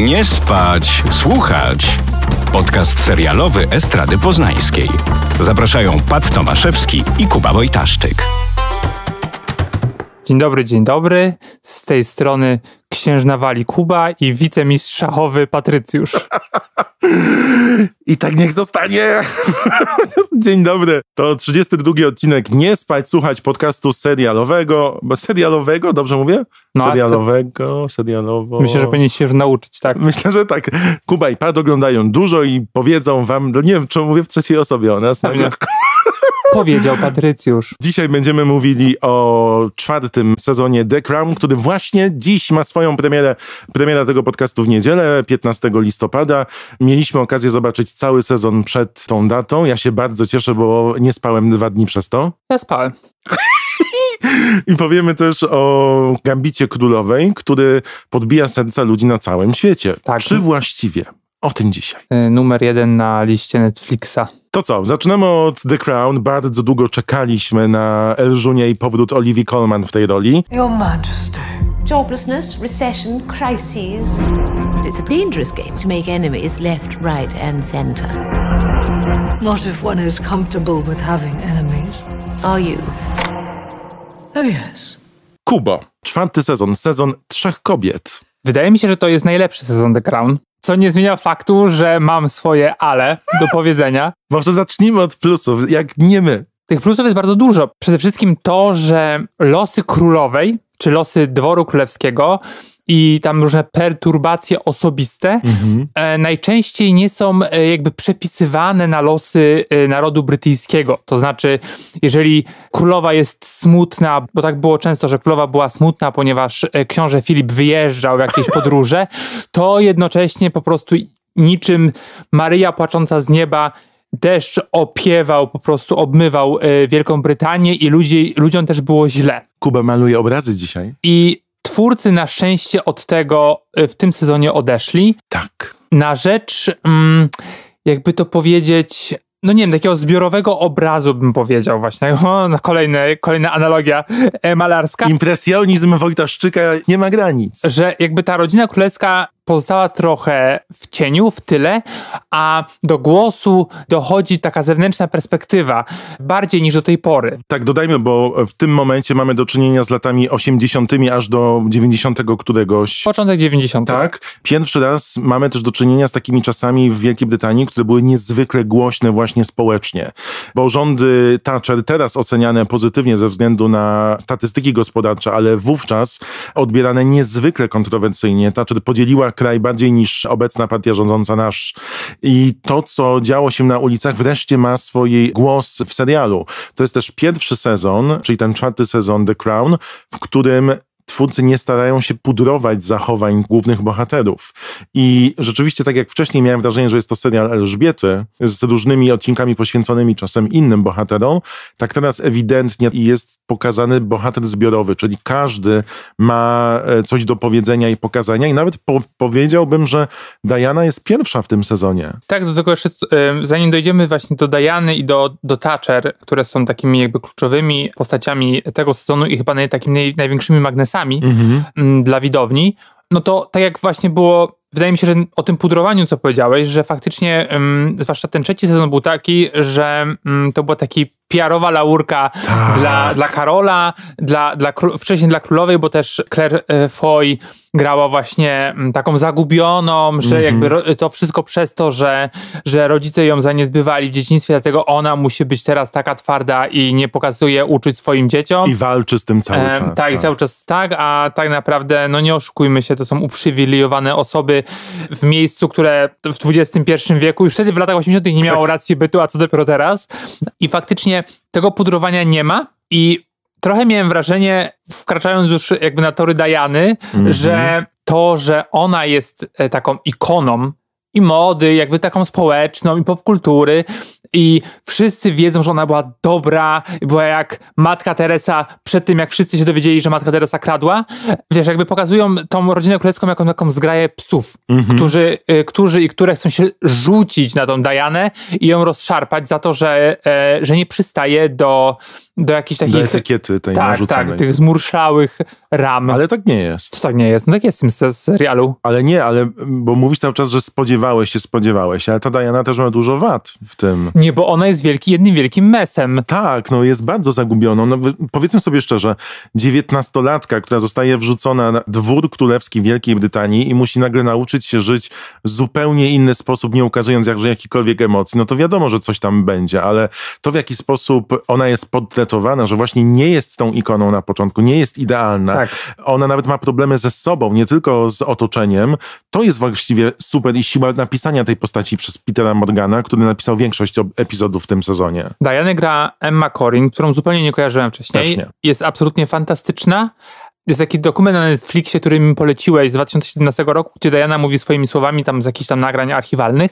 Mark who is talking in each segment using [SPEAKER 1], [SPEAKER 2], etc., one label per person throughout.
[SPEAKER 1] Nie spać, słuchać. Podcast serialowy Estrady Poznańskiej. Zapraszają Pat Tomaszewski i Kuba Wojtaszczyk. Dzień dobry, dzień dobry. Z tej strony księżna Wali Kuba i wicemistrz szachowy Patrycjusz. I tak niech zostanie.
[SPEAKER 2] Dzień dobry. To 32 odcinek Nie spać, słuchać podcastu serialowego. serialowego, dobrze mówię? No,
[SPEAKER 1] serialowego,
[SPEAKER 2] serialowo. Myślę, że powinien się już nauczyć, tak? Myślę, że tak. Kuba i Pat oglądają dużo i powiedzą wam, no nie wiem, czemu mówię w trzeciej osobie o nas. Na Powiedział
[SPEAKER 1] Patrycjusz.
[SPEAKER 2] Dzisiaj będziemy mówili o czwartym sezonie The Crown, który właśnie dziś ma swoją premierę. Premiera tego podcastu w niedzielę, 15 listopada. Mieliśmy okazję zobaczyć cały sezon przed tą datą. Ja się bardzo cieszę, bo nie spałem dwa dni przez to. Ja spałem. I powiemy też o Gambicie Królowej, który podbija serca ludzi na
[SPEAKER 1] całym świecie. Tak. Czy właściwie? O tym dzisiaj. Y, numer jeden na liście Netflixa.
[SPEAKER 2] To co, zaczynamy od The Crown. Bardzo długo czekaliśmy na Elżunię i powrót Olivii Coleman w tej roli.
[SPEAKER 1] Your Majesty. Joblessness, recession, crises. It's a dangerous game to make enemies left, right and center.
[SPEAKER 2] Not if one is comfortable with having enemies.
[SPEAKER 1] Are you? Oh yes. Kubo. Czwarty sezon. Sezon trzech kobiet. Wydaje mi się, że to jest najlepszy sezon The Crown. Co nie zmienia faktu, że mam swoje ale do powiedzenia. Może zacznijmy od plusów, jak nie my. Tych plusów jest bardzo dużo. Przede wszystkim to, że losy królowej, czy losy dworu królewskiego i tam różne perturbacje osobiste mhm. e, najczęściej nie są e, jakby przepisywane na losy e, narodu brytyjskiego. To znaczy, jeżeli królowa jest smutna, bo tak było często, że królowa była smutna, ponieważ e, książę Filip wyjeżdżał w jakieś podróże, to jednocześnie po prostu niczym Maryja płacząca z nieba deszcz opiewał, po prostu obmywał e, Wielką Brytanię i ludzi, ludziom też było źle. Kuba maluje obrazy dzisiaj. I twórcy na szczęście od tego y, w tym sezonie odeszli. Tak. Na rzecz, mm, jakby to powiedzieć, no nie wiem, takiego zbiorowego obrazu bym powiedział właśnie. O, no, kolejne, kolejna analogia e, malarska. Impresjonizm Wojtaszczyka nie ma granic. Że jakby ta rodzina królewska pozostała trochę w cieniu, w tyle, a do głosu dochodzi taka zewnętrzna perspektywa, bardziej niż do tej pory. Tak, dodajmy, bo w tym momencie
[SPEAKER 2] mamy do czynienia z latami 80. aż do 90. któregoś. Początek 90. Tak. Pierwszy raz mamy też do czynienia z takimi czasami w Wielkiej Brytanii, które były niezwykle głośne właśnie społecznie, bo rządy Thatcher teraz oceniane pozytywnie ze względu na statystyki gospodarcze, ale wówczas odbierane niezwykle kontrowersyjnie. Thatcher podzieliła kraj bardziej niż obecna partia rządząca nasz. I to, co działo się na ulicach, wreszcie ma swój głos w serialu. To jest też pierwszy sezon, czyli ten czwarty sezon The Crown, w którym twórcy nie starają się pudrować zachowań głównych bohaterów. I rzeczywiście, tak jak wcześniej miałem wrażenie, że jest to serial Elżbiety z różnymi odcinkami poświęconymi czasem innym bohaterom, tak teraz ewidentnie jest pokazany bohater zbiorowy, czyli każdy ma e, coś do powiedzenia i pokazania i nawet po powiedziałbym, że Diana jest pierwsza w tym sezonie.
[SPEAKER 1] Tak, do tego jeszcze, e, zanim dojdziemy właśnie do Diany i do, do Thatcher, które są takimi jakby kluczowymi postaciami tego sezonu i chyba naj, takimi naj, największymi magnesami, mhm. Mm, dla widowni, no to tak jak właśnie było wydaje mi się, że o tym pudrowaniu, co powiedziałeś, że faktycznie, um, zwłaszcza ten trzeci sezon był taki, że um, to była taki PR-owa laurka tak. dla, dla Karola, dla, dla, wcześniej dla Królowej, bo też Claire e, Foy grała właśnie mm, taką zagubioną, że mhm. jakby to wszystko przez to, że, że rodzice ją zaniedbywali w dzieciństwie, dlatego ona musi być teraz taka twarda i nie pokazuje uczuć swoim dzieciom. I walczy z tym cały czas. E, tak, tak, cały czas tak, a tak naprawdę, no nie oszukujmy się, to są uprzywilejowane osoby, w miejscu, które w XXI wieku już wtedy w latach 80. nie miało tak. racji bytu, a co dopiero teraz. I faktycznie tego pudrowania nie ma i trochę miałem wrażenie, wkraczając już jakby na tory Dajany, mm -hmm. że to, że ona jest e, taką ikoną i mody, jakby taką społeczną i popkultury, i wszyscy wiedzą, że ona była dobra, była jak Matka Teresa przed tym, jak wszyscy się dowiedzieli, że Matka Teresa kradła. Wiesz, jakby pokazują tą rodzinę królewską jako taką zgraję psów, mhm. którzy, y, którzy i które chcą się rzucić na tą Dianę i ją rozszarpać za to, że, y, że nie przystaje do, do jakichś takich... Do etykiety tej tak, Tak, tych zmurszałych ram. Ale tak nie jest. To tak nie jest. No tak jest z tym serialu. Ale nie,
[SPEAKER 2] ale bo mówisz cały czas, że spodziewałeś się, spodziewałeś, ale ta Diana też ma dużo wad w tym. Nie, bo ona jest wielki, jednym wielkim mesem. Tak, no jest bardzo zagubioną. No, powiedzmy sobie szczerze, dziewiętnastolatka, która zostaje wrzucona na dwór królewski Wielkiej Brytanii i musi nagle nauczyć się żyć w zupełnie inny sposób, nie ukazując jakże jakikolwiek emocji, no to wiadomo, że coś tam będzie, ale to w jaki sposób ona jest podtretowana, że właśnie nie jest tą ikoną na początku, nie jest idealna. Tak. Ona nawet ma problemy ze sobą, nie tylko z otoczeniem. To jest właściwie super i siła napisania tej postaci przez Petera Morgana, który napisał większość epizodów w tym sezonie.
[SPEAKER 1] Diane gra Emma Corrin, którą zupełnie nie kojarzyłem wcześniej. Jest absolutnie fantastyczna. Jest taki dokument na Netflixie, który mi poleciłeś z 2017 roku, gdzie Diana mówi swoimi słowami tam z jakichś tam nagrań archiwalnych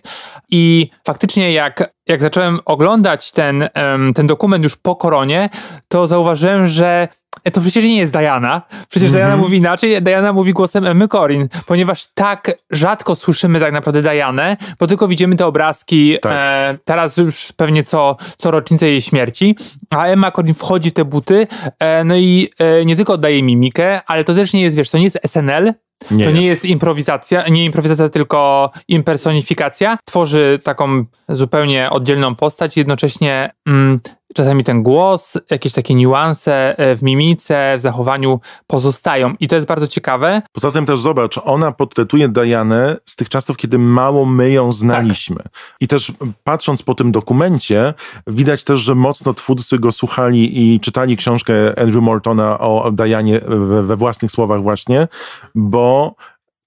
[SPEAKER 1] i faktycznie jak jak zacząłem oglądać ten, ten dokument już po koronie, to zauważyłem, że e, to przecież nie jest Diana. Przecież mm -hmm. Diana mhm. mówi inaczej, Diana mówi głosem Emmy Corin, ponieważ tak rzadko słyszymy tak naprawdę Dianę, bo tylko widzimy te obrazki tak. e, teraz już pewnie co, co rocznicę jej śmierci, a Emma Corin wchodzi w te buty, e, no i e, nie tylko oddaje mimikę, ale to też nie jest, wiesz, to nie jest SNL, nie to jest. nie jest improwizacja, nie improwizacja, tylko impersonifikacja. Tworzy taką zupełnie oddzielną postać, jednocześnie mm, czasami ten głos, jakieś takie niuanse e, w mimice, w zachowaniu pozostają. I to jest bardzo ciekawe.
[SPEAKER 2] Poza tym też zobacz, ona podtetuje Dianę z tych czasów, kiedy mało my ją znaliśmy. Tak. I też patrząc po tym dokumencie, widać też, że mocno twórcy go słuchali i czytali książkę Andrew Mortona o Dianie e, we własnych słowach właśnie, bo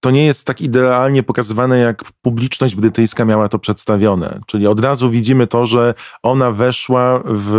[SPEAKER 2] to nie jest tak idealnie pokazywane, jak publiczność brytyjska miała to przedstawione. Czyli od razu widzimy to, że ona weszła w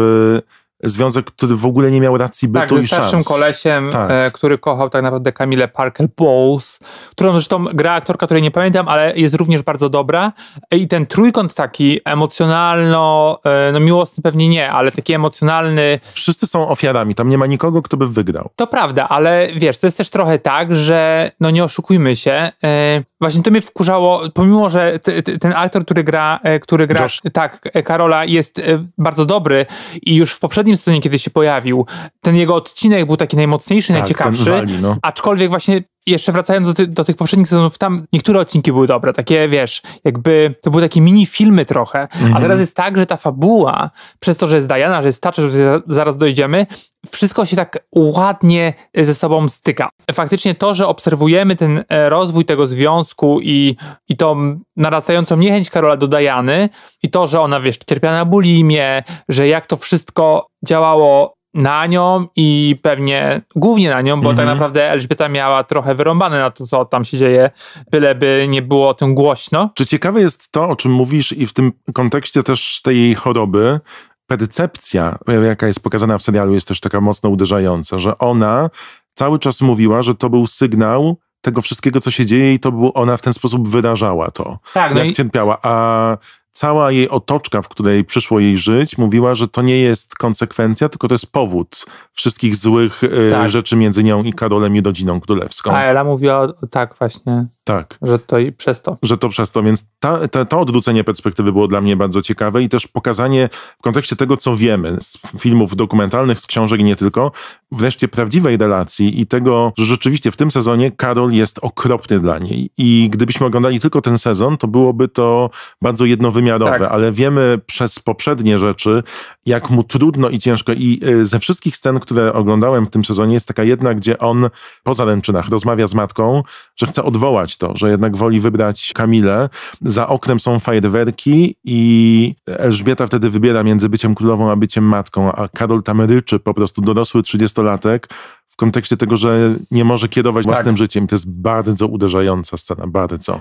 [SPEAKER 2] związek, który w ogóle nie miał racji bytu tak, i szans. Tak, starszym kolesiem,
[SPEAKER 1] tak. E, który kochał tak naprawdę Kamile Parker Bowles, którą zresztą gra aktorka, której nie pamiętam, ale jest również bardzo dobra. E, I ten trójkąt taki emocjonalno, e, no miłosny pewnie nie, ale taki emocjonalny. Wszyscy są ofiarami, tam nie ma nikogo, kto by wygrał. To prawda, ale wiesz, to jest też trochę tak, że no nie oszukujmy się, e, właśnie to mnie wkurzało, pomimo, że t, t, ten aktor, który gra, e, który gra, Josh. tak, Karola jest bardzo dobry i już w poprzednim poprzednim sezonie, kiedy się pojawił, ten jego odcinek był taki najmocniejszy, tak, najciekawszy, wali, no. aczkolwiek właśnie jeszcze wracając do, ty, do, tych poprzednich sezonów, tam niektóre odcinki były dobre, takie wiesz, jakby to były takie mini filmy trochę, mm a mhm. teraz jest tak, że ta fabuła, przez to, że jest Diana, że jest Thatcher, zaraz dojdziemy, wszystko się tak ładnie y, ze sobą styka. Faktycznie to, że obserwujemy ten e, rozwój tego związku i, i tą narastającą niechęć Karola do Diany i to, że ona, wiesz, cierpiała na bulimię, że jak to wszystko działało na nią i pewnie głównie na nią, bo tak mhm. tak naprawdę Elżbieta miała trochę wyrąbane na to, co tam się dzieje, byleby nie było o tym głośno.
[SPEAKER 2] Czy ciekawe jest to, o czym mówisz i w tym kontekście też tej jej choroby, percepcja, jaka jest pokazana w serialu, jest też taka mocno uderzająca, że ona cały czas mówiła, że to był sygnał tego wszystkiego, co się dzieje i to był, ona w ten sposób wyrażała to, tak, no jak i... cierpiała, a cała jej otoczka, w której przyszło jej żyć, mówiła, że to nie jest konsekwencja, tylko to jest powód wszystkich złych y, tak. rzeczy między nią i Karolem i rodziną królewską. A
[SPEAKER 1] Ela mówiła tak właśnie,
[SPEAKER 2] tak. Że to i przez to. Że to przez to, więc ta, ta, to odwrócenie perspektywy było dla mnie bardzo ciekawe i też pokazanie w kontekście tego, co wiemy z filmów dokumentalnych, z książek i nie tylko, wreszcie prawdziwej relacji i tego, że rzeczywiście w tym sezonie Karol jest okropny dla niej. I gdybyśmy oglądali tylko ten sezon, to byłoby to bardzo jednowymiarowe, tak. ale wiemy przez poprzednie rzeczy, jak mu trudno i ciężko. I y, ze wszystkich scen, które oglądałem w tym sezonie, jest taka jedna, gdzie on po zaręczynach rozmawia z matką, że chce odwołać akceptować to, że jednak woli wybrać Kamilę. Za oknem są fajerwerki i Elżbieta wtedy wybiera między byciem królową a byciem matką, a Karol tameryczy, po prostu dorosły trzydziestolatek, w kontekście tego, że nie może kierować tak. własnym życiem. To jest bardzo uderzająca scena, bardzo.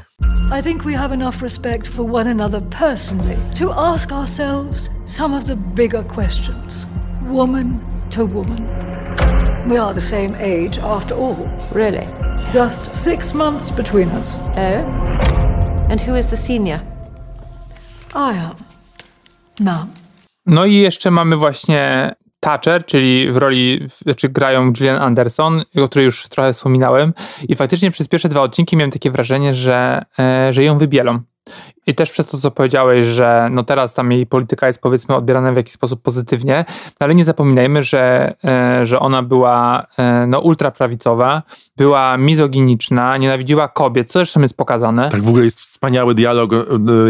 [SPEAKER 2] I think we have enough respect for one another personally to ask ourselves some of the bigger questions. Woman to woman. We are the same age after all. Really? Just six months between us. Oh? And who is the senior? I am.
[SPEAKER 1] No i jeszcze mamy właśnie Thatcher, czyli w roli, znaczy grają Gillian Anderson, o której już trochę wspominałem. I faktycznie przez pierwsze dwa odcinki miałem takie wrażenie, że, e, że ją wybielą. I też przez to, co powiedziałeś, że no teraz tam jej polityka jest powiedzmy odbierana w jakiś sposób pozytywnie, no, ale nie zapominajmy, że, e, że ona była e, no, ultraprawicowa, była mizoginiczna, nienawidziła kobiet, co zresztą jest pokazane. Tak, w ogóle jest wspaniały dialog,
[SPEAKER 2] e,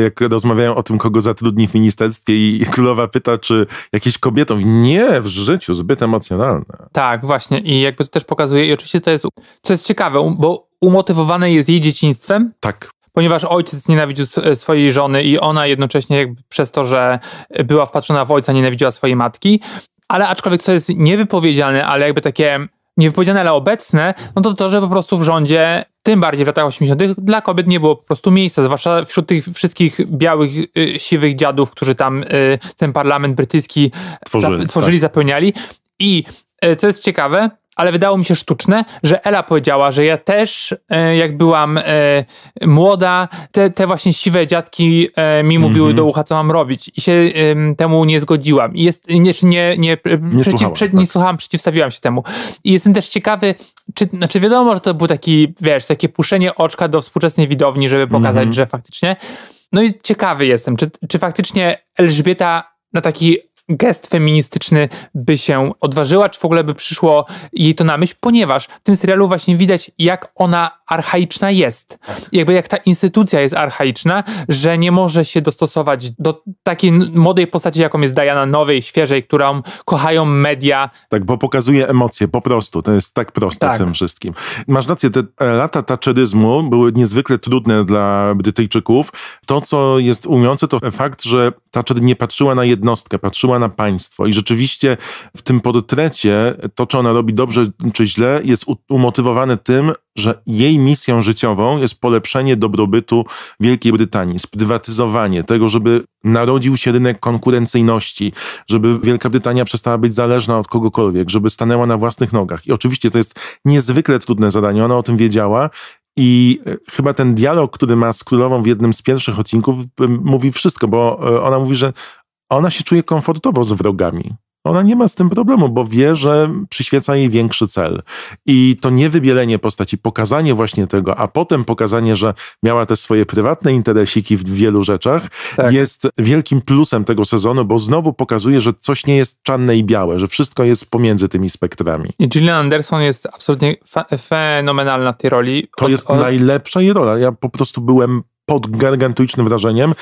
[SPEAKER 2] jak rozmawiają o tym, kogo zatrudni w ministerstwie i królowa pyta, czy jakieś kobietom. Nie, w życiu, zbyt emocjonalne.
[SPEAKER 1] Tak, właśnie i jakby to też pokazuje i oczywiście to jest, co jest ciekawe, um, bo umotywowane jest jej dzieciństwem. Tak ponieważ ojciec nienawidził e, swojej żony i ona jednocześnie jakby przez to, że była wpatrzona w ojca, nienawidziła swojej matki. Ale aczkolwiek co jest niewypowiedziane, ale jakby takie niewypowiedziane, ale obecne, no to to, że po prostu w rządzie, tym bardziej w latach 80., dla kobiet nie było po prostu miejsca, zwłaszcza wśród tych wszystkich białych, y, siwych dziadów, którzy tam y, ten parlament brytyjski tworzyli, za, tworzyli tak. zapełniali. I y, co jest ciekawe, ale wydało mi się sztuczne, że Ela powiedziała, że ja też, e, jak byłam e, młoda, te, te właśnie siwe dziadki e, mi mówiły mm -hmm. do ucha, co mam robić. I się temu nie zgodziłam. I jest, nie, nie, nie, nie, przeciw, słuchała, prze, tak. nie słuchałam, przeciwstawiłam się temu. I jestem też ciekawy, czy, znaczy wiadomo, że to był taki, wiesz, takie puszenie oczka do współczesnej widowni, żeby pokazać, mm -hmm. że faktycznie. No i ciekawy jestem, czy, czy faktycznie Elżbieta na taki gest feministyczny by się odważyła, czy w ogóle by przyszło jej to na myśl, ponieważ w tym serialu właśnie widać, jak ona archaiczna jest. Jakby jak ta instytucja jest archaiczna, że nie może się dostosować do takiej młodej postaci, jaką jest Diana, nowej, świeżej, którą kochają media. Tak, bo pokazuje emocje, po prostu.
[SPEAKER 2] To jest tak proste tak. w tym wszystkim. Masz rację, te e, lata taczeryzmu były niezwykle trudne dla Brytyjczyków. To, co jest umiące, to fakt, że taczer nie patrzyła na jednostkę, patrzyła na państwo. I rzeczywiście w tym portrecie to, czy ona robi dobrze, czy źle, jest umotywowane tym, że jej misją życiową jest polepszenie dobrobytu Wielkiej Brytanii, sprywatyzowanie tego, żeby narodził się rynek konkurencyjności, żeby Wielka Brytania przestała być zależna od kogokolwiek, żeby stanęła na własnych nogach. I oczywiście to jest niezwykle trudne zadanie, ona o tym wiedziała i e, chyba ten dialog, który ma z królową w jednym z pierwszych odcinków, mówi wszystko, bo e, ona mówi, że ona się czuje komfortowo z wrogami. Ona nie ma z tym problemu, bo wie, że przyświeca jej większy cel. I to nie wybielenie postaci, pokazanie właśnie tego, a potem pokazanie, że miała też swoje prywatne interesiki w wielu rzeczach, tak. jest wielkim plusem tego sezonu, bo znowu pokazuje, że coś nie jest czarne i białe, że wszystko jest pomiędzy tymi spektrami.
[SPEAKER 1] I Gillian Anderson jest absolutnie fenomenalna w tej roli. To od, jest od...
[SPEAKER 2] najlepsza jej rola. Ja po prostu byłem pod gargantuicznym wrażeniem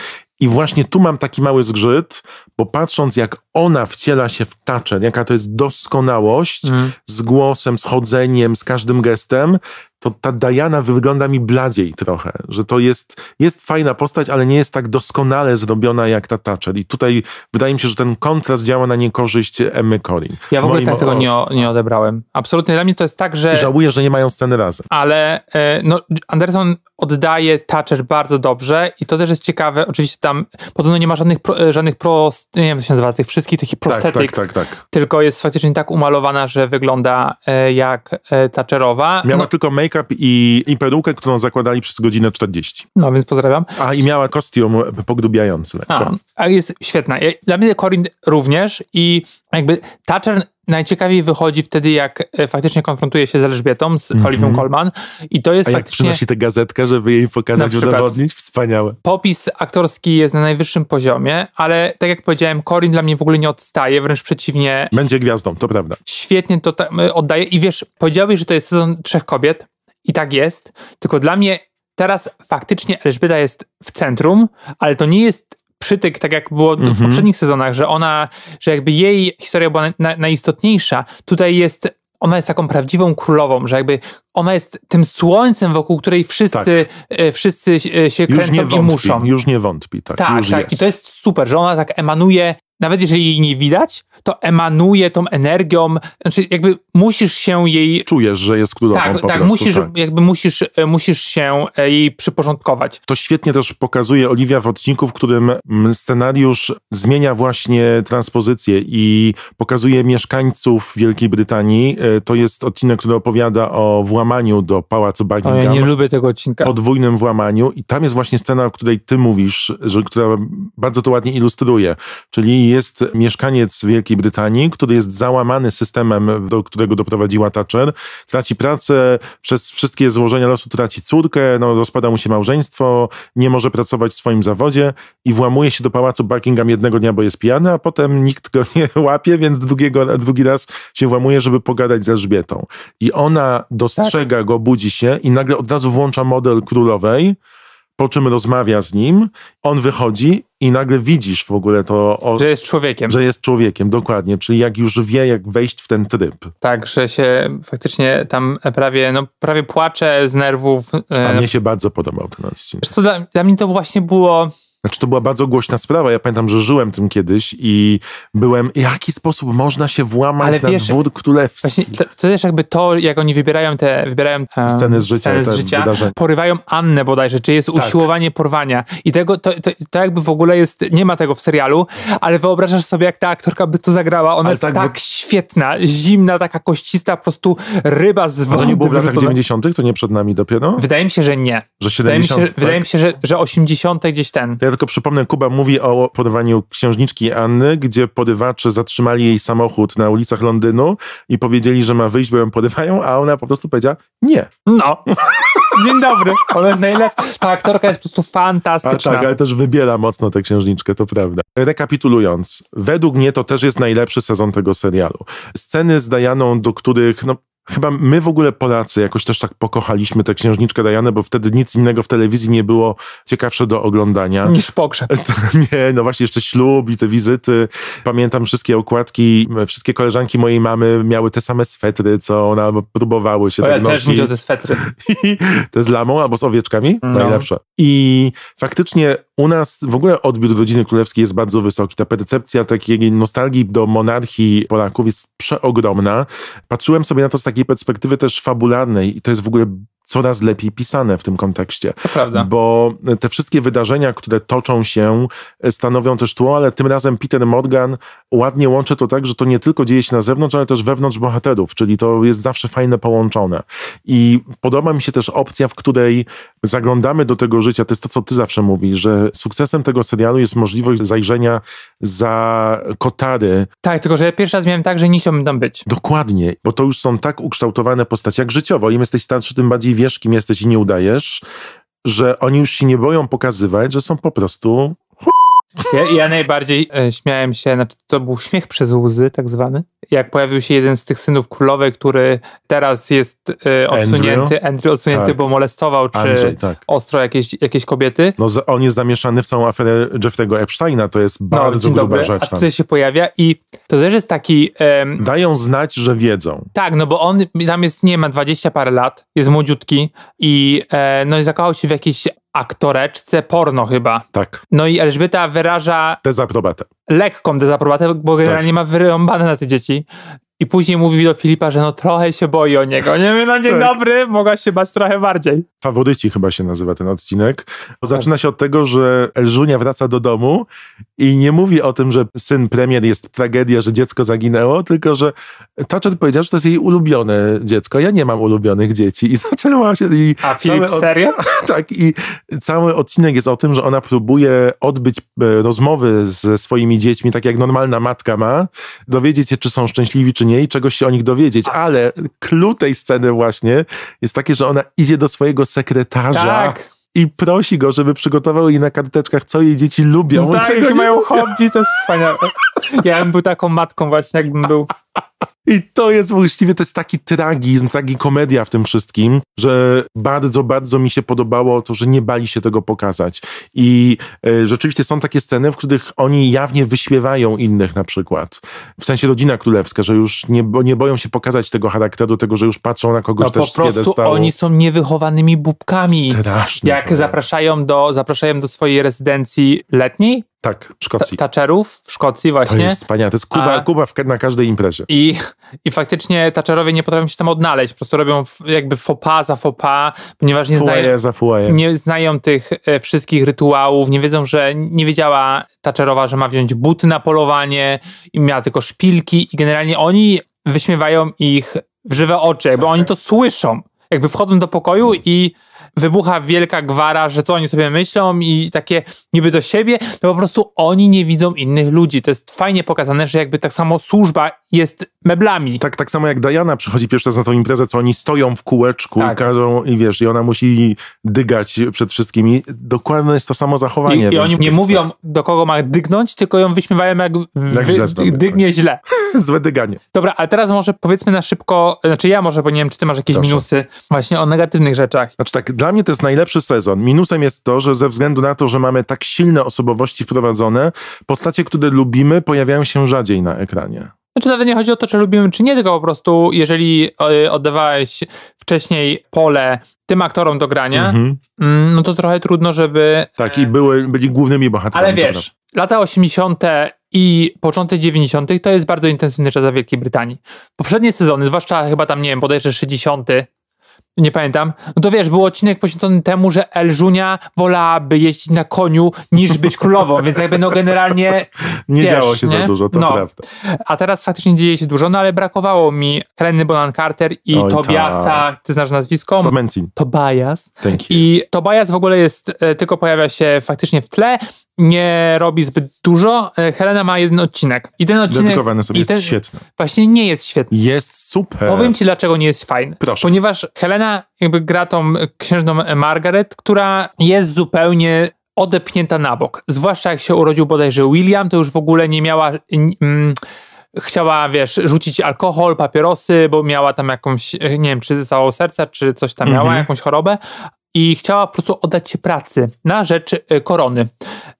[SPEAKER 2] i właśnie tu mam taki mały zgrzyt, bo patrząc jak ona wciela się w Thatcher, jaka to jest doskonałość mm. z głosem, z chodzeniem, z każdym gestem, to ta Diana wygląda mi bladziej trochę, że to jest, jest fajna postać, ale nie jest tak doskonale zrobiona jak ta Thatcher. I tutaj wydaje mi się, że ten kontrast działa na niekorzyść Emmy Corrin. Ja w ogóle Moim tak o... tego nie, o,
[SPEAKER 1] nie odebrałem. Absolutnie dla mnie to jest
[SPEAKER 2] tak, że... Żałuję, że nie mają sceny razem.
[SPEAKER 1] Ale e, no, Anderson oddaje Thatcher bardzo dobrze i to też jest ciekawe. Oczywiście tam podobno nie ma żadnych, pro, e, żadnych prost... nie wiem, co się nazywa, tych wszystkich takich tak, tak, prosthetics. Tak, tak, tak, tak, Tylko jest faktycznie tak umalowana, że wygląda e, jak Thatcherowa. Miała no,
[SPEAKER 2] tylko make make-up i, i perukę, którą zakładali przez godzinę 40. No, więc pozdrawiam. A, i miała kostium pogrubiający. Lekko.
[SPEAKER 1] A, jest świetna. Dla mnie Corin również i jakby Thatcher najciekawiej wychodzi wtedy, jak e, faktycznie konfrontuje się z Elżbietą, z mm -hmm. Oliwią Colman i to jest A faktycznie... jak przynosi tę
[SPEAKER 2] gazetkę, żeby jej pokazać, udowodnić?
[SPEAKER 1] Wspaniałe. Popis aktorski jest na najwyższym poziomie, ale tak jak powiedziałem, Corin dla mnie w ogóle nie odstaje, wręcz przeciwnie. Będzie gwiazdą, to prawda. Świetnie to oddaje i wiesz, powiedziałeś, że to jest sezon trzech kobiet, i tak jest, tylko dla mnie teraz faktycznie Elżbieta jest w centrum, ale to nie jest przytyk, tak jak było mm -hmm. w mhm. poprzednich sezonach, że ona, że jakby jej historia była na, na, najistotniejsza. Tutaj jest ona jest taką prawdziwą królową, że jakby ona jest tym słońcem, wokół której wszyscy, tak. e, wszyscy się e, już kręcą wątpi, i muszą. Już nie wątpi, tak. Tak, tak. Jest. I to jest super, że ona tak emanuje, nawet jeżeli jej nie widać, to emanuje tą energią, znaczy jakby musisz się jej... Czujesz, że jest królową tak, po tak, prostu, musisz, tak. jakby musisz, e, musisz się e, jej przyporządkować.
[SPEAKER 2] To świetnie też pokazuje Oliwia w odcinku, w którym scenariusz zmienia właśnie transpozycję i pokazuje mieszkańców Wielkiej Brytanii. E, to jest odcinek, który opowiada o włamaniu do Pałacu Buckingham. O, ja nie lubię tego odcinka. Podwójnym włamaniu i tam jest właśnie scena, o której ty mówisz, że, która bardzo to ładnie ilustruje. Czyli jest mieszkaniec Wielkiej Wielkiej Brytanii, który jest załamany systemem, do którego doprowadziła Thatcher. Traci pracę, przez wszystkie złożenia losu traci córkę, no, rozpada mu się małżeństwo, nie może pracować w swoim zawodzie i włamuje się do pałacu Buckingham jednego dnia, bo jest pijany, a potem nikt go nie łapie, więc drugiego, drugi raz się włamuje, żeby pogadać z Elżbietą. I ona dostrzega tak. go, budzi się i nagle od razu włącza model królowej, po czym rozmawia z nim, on wychodzi i nagle widzisz w ogóle to... O, że jest człowiekiem. Że jest człowiekiem, dokładnie. Czyli jak już wie, jak wejść w ten tryb.
[SPEAKER 1] Tak, że się faktycznie tam prawie, no, prawie płacze z nerwów. A e, mnie się bardzo podobał ten odcinek.
[SPEAKER 2] Dla, dla mnie to właśnie było znaczy, to była bardzo głośna sprawa. Ja pamiętam, że żyłem tym kiedyś i byłem, jaki sposób można się włamać Ale na wiesz, dwór królewski. Właśnie, to, to też jakby
[SPEAKER 1] to, jak oni wybierają te, wybierają e, sceny z życia, sceny z życia porywają Annę bodajże, czy jest tak. usiłowanie porwania. I tego, to, to, to, jakby w ogóle jest, nie ma tego w serialu, ale wyobrażasz sobie, jak ta aktorka by to zagrała. Ona ale jest tak, tak świetna, zimna, taka koścista, po prostu ryba z wody. To nie było w latach
[SPEAKER 2] 90., to nie przed nami dopiero? Wydaje mi się, że nie. Że 70. Wydaje mi się, tak? wydaje mi się że, że 80. gdzieś ten. To ja tylko przypomnę, Kuba mówi o podawaniu księżniczki Anny, gdzie podywacze zatrzymali jej samochód na ulicach Londynu i powiedzieli, że ma wyjść, bo ją podywają, a ona po prostu powiedziała nie.
[SPEAKER 1] No. Dzień dobry. Ona jest najlepsza. Ta aktorka jest po prostu fantastyczna. A tak, ale
[SPEAKER 2] też wybiera mocno tę księżniczkę, to prawda. Rekapitulując, według mnie to też jest najlepszy sezon tego serialu. Sceny z Dajaną, do których no, chyba my w ogóle Polacy jakoś też tak pokochaliśmy tę księżniczkę Dajanę, bo wtedy nic innego w telewizji nie było ciekawsze do oglądania. Niż pogrzeb. nie, no właśnie jeszcze ślub i te wizyty. Pamiętam wszystkie okładki, wszystkie koleżanki mojej mamy miały te same swetry, co ona próbowały się o, tak ja nosić. też widział te swetry. te z lamą albo z owieczkami, no. najlepsze. I faktycznie u nas w ogóle odbiór rodziny królewskiej jest bardzo wysoki. Ta percepcja takiej nostalgii do monarchii Polaków jest przeogromna. Patrzyłem sobie na to z takiej perspektywy też fabularnej i to jest w ogóle coraz lepiej pisane w tym kontekście. To prawda. Bo te wszystkie wydarzenia, które toczą się, e, stanowią też tło, ale tym razem Peter Morgan ładnie łączy to tak, że to nie tylko dzieje się na zewnątrz, ale też wewnątrz bohaterów, czyli to jest zawsze fajne połączone. I podoba mi się też opcja, w której zaglądamy do tego życia. To jest to, co ty zawsze mówisz, że sukcesem tego serialu jest możliwość zajrzenia za kotary. Tak, tylko że ja pierwszy raz miałem tak, że nie chciałbym tam być. Dokładnie, bo to już są tak ukształtowane postacie, jak życiowo. Im jesteś starszy, tym bardziej wiesz, kim jesteś i nie udajesz, że oni już
[SPEAKER 1] się nie boją pokazywać, że są po prostu. Ja, ja najbardziej e, śmiałem się, znaczy to był śmiech przez łzy, tak zwany jak pojawił się jeden z tych synów królowej, który teraz jest e, odsunięty, Andrew, Andrew odsunięty, tak. bo molestował czy Andrzej, tak. ostro jakieś,
[SPEAKER 2] jakieś kobiety. No on jest zamieszany w całą aferę Jeffrey'ego Epsteina, to jest no, bardzo no, gruba dobry. rzecz. Tam. A tutaj się
[SPEAKER 1] pojawia i to też jest taki... Dają znać, że wiedzą. Tak, no bo on tam jest, nie ma 20 parę lat, jest młodziutki i e, no i zakochał się w jakiejś aktoreczce porno chyba. Tak. No i Elżbieta wyraża... Dezaprobatę. Lekką dezaprobatę, bo generalnie tak. ma wyrąbane na te dzieci Merci. I później mówi do Filipa, że no trochę się boi o niego. Nie wiem, no dzień tak.
[SPEAKER 2] dobry, mogła się bać trochę bardziej. Faworyci chyba się nazywa ten odcinek. Tak. Zaczyna się od tego, że Elżunia wraca do domu i nie mówi o tym, że syn premier jest tragedia, że dziecko zaginęło, tylko że Thatcher powiedział, że to jest jej ulubione dziecko. Ja nie mam ulubionych dzieci. I zaczęła się... I A Filip, od... serio? tak. I cały odcinek jest o tym, że ona próbuje odbyć e, rozmowy ze swoimi dziećmi, tak jak normalna matka ma, dowiedzieć się, czy są szczęśliwi, czy i czegoś się o nich dowiedzieć, ale clue tej sceny właśnie jest takie, że ona idzie do swojego sekretarza. Tak i prosi go, żeby przygotował jej na karteczkach, co jej dzieci lubią. No tak, jakie
[SPEAKER 1] mają hobby, to jest wspaniałe. Ja bym był taką matką właśnie, jakbym był i to jest właściwie, to jest taki tragizm,
[SPEAKER 2] tragikomedia w tym wszystkim, że bardzo, bardzo mi się podobało to, że nie bali się tego pokazać. I e, rzeczywiście są takie sceny, w których oni jawnie wyśmiewają innych na przykład. W sensie rodzina królewska, że już nie, nie boją się pokazać tego charakteru, tego, że
[SPEAKER 1] już patrzą na kogoś no, też po prostu oni są niewychowanymi bubkami. Strasznie. Jak zapraszają do, zapraszają do swojej rezydencji letniej, tak, w Szkocji. Taczerów w Szkocji właśnie. To jest wspaniałe, to jest Kuba, A... Kuba w, na każdej imprezie. I, I faktycznie Taczerowie nie potrafią się tam odnaleźć, po prostu robią jakby fopa za fopa, ponieważ nie, znają, za nie znają tych e, wszystkich rytuałów, nie wiedzą, że nie wiedziała Taczerowa, że ma wziąć buty na polowanie i miała tylko szpilki i generalnie oni wyśmiewają ich w żywe oczy, bo tak. oni to słyszą. Jakby wchodzą do pokoju i wybucha wielka gwara, że co oni sobie myślą i takie niby do siebie, to po prostu oni nie widzą innych ludzi. To jest fajnie pokazane, że jakby tak samo służba jest meblami. Tak, tak samo jak Diana
[SPEAKER 2] przychodzi pierwszy raz na tą imprezę, co oni stoją w kółeczku tak. i każą, i wiesz, i ona musi dygać przed wszystkimi. Dokładnie jest to samo zachowanie. I, i oni nie tak. mówią,
[SPEAKER 1] do kogo ma dygnąć, tylko ją wyśmiewają, jak, jak wy, źle stąd, dygnie tak. źle. Złe dyganie. Dobra, a teraz może powiedzmy na szybko, znaczy ja może, bo nie wiem, czy ty masz jakieś Proszę. minusy właśnie o negatywnych rzeczach. Znaczy tak, dla mnie to jest najlepszy sezon. Minusem jest
[SPEAKER 2] to, że ze względu na to, że mamy tak silne osobowości wprowadzone, postacie, które lubimy, pojawiają się rzadziej na ekranie.
[SPEAKER 1] Znaczy nawet nie chodzi o to, czy lubimy, czy nie, tylko po prostu jeżeli e, oddawałeś wcześniej pole tym aktorom do grania, mhm. mm -hmm. no to trochę trudno, żeby... Tak, i e, były, byli głównymi bohaterami. Ale wiesz, lata 80. i początek 90. to jest bardzo intensywny czas w Wielkiej Brytanii. Poprzednie sezony, zwłaszcza chyba tam, nie wiem, bodajże 60., nie pamiętam, no to wiesz, był odcinek poświęcony temu, że Elżunia wolałaby jeździć na koniu niż być królową, więc jakby no generalnie Nie wiesz, działo się nie? za dużo, to no. prawda. A teraz faktycznie dzieje się dużo, no ale brakowało mi Renny Bonan Carter i Oj, Tobiasa, ta. ty znasz nazwisko? Tomenci. Tobias. Thank you. I Tobias w ogóle jest, e, tylko pojawia się faktycznie w tle, nie robi zbyt dużo. E, Helena ma jeden odcinek. I ten odcinek... Dedykowany sobie jest świetny. Właśnie nie jest świetny. Jest super. Powiem ci, dlaczego nie jest fajny. Proszę. Ponieważ Helena jakby gra tą księżną Margaret, która jest zupełnie odepchnięta na bok. Zwłaszcza jak się urodził bodajże William, to już w ogóle nie miała... Mm, chciała, wiesz, rzucić alkohol, papierosy, bo miała tam jakąś, e, nie wiem, czy całego serca, czy coś tam miała, mhm. jakąś chorobę, i chciała po prostu oddać się pracy na rzecz e, korony.